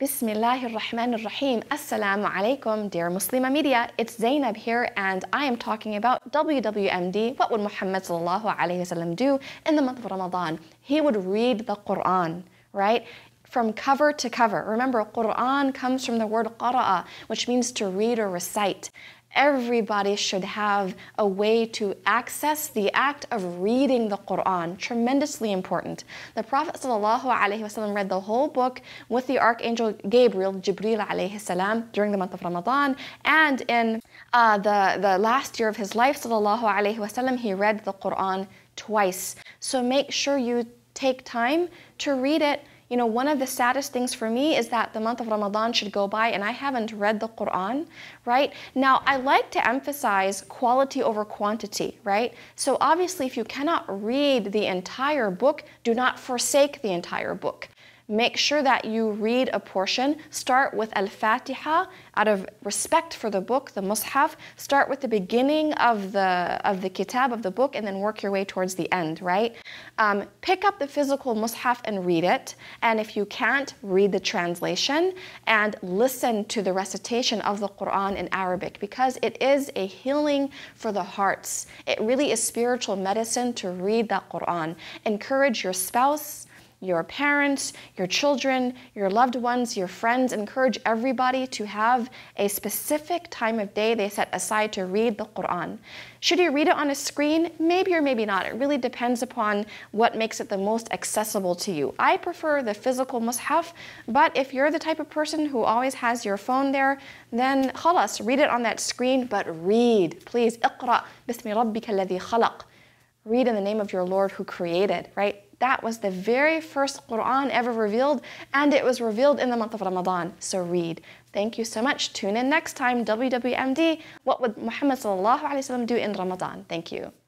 al-Rahman Rahmanir Rahim. Assalamu alaikum, dear Muslima media. It's Zainab here, and I am talking about WWMD. What would Muhammad sallallahu do in the month of Ramadan? He would read the Quran, right? From cover to cover. Remember, Quran comes from the word qara'a, which means to read or recite. Everybody should have a way to access the act of reading the Quran. Tremendously important. The Prophet ﷺ read the whole book with the Archangel Gabriel, Jibril السلام, during the month of Ramadan. And in uh, the, the last year of his life, وسلم, he read the Quran twice. So make sure you take time to read it you know, one of the saddest things for me is that the month of Ramadan should go by and I haven't read the Quran, right? Now, I like to emphasize quality over quantity, right? So obviously, if you cannot read the entire book, do not forsake the entire book. Make sure that you read a portion. Start with Al Fatiha out of respect for the book, the Mus'haf. Start with the beginning of the, of the kitab, of the book, and then work your way towards the end, right? Um, pick up the physical Mus'haf and read it. And if you can't, read the translation and listen to the recitation of the Quran in Arabic because it is a healing for the hearts. It really is spiritual medicine to read that Quran. Encourage your spouse your parents, your children, your loved ones, your friends. Encourage everybody to have a specific time of day they set aside to read the Quran. Should you read it on a screen? Maybe or maybe not. It really depends upon what makes it the most accessible to you. I prefer the physical mushaf, but if you're the type of person who always has your phone there, then khalas, read it on that screen, but read. Please, اقرأ بسم ربك الذي خلق. Read in the name of your Lord who created, right? That was the very first Quran ever revealed, and it was revealed in the month of Ramadan. So read. Thank you so much. Tune in next time, WWMD. What would Muhammad do in Ramadan? Thank you.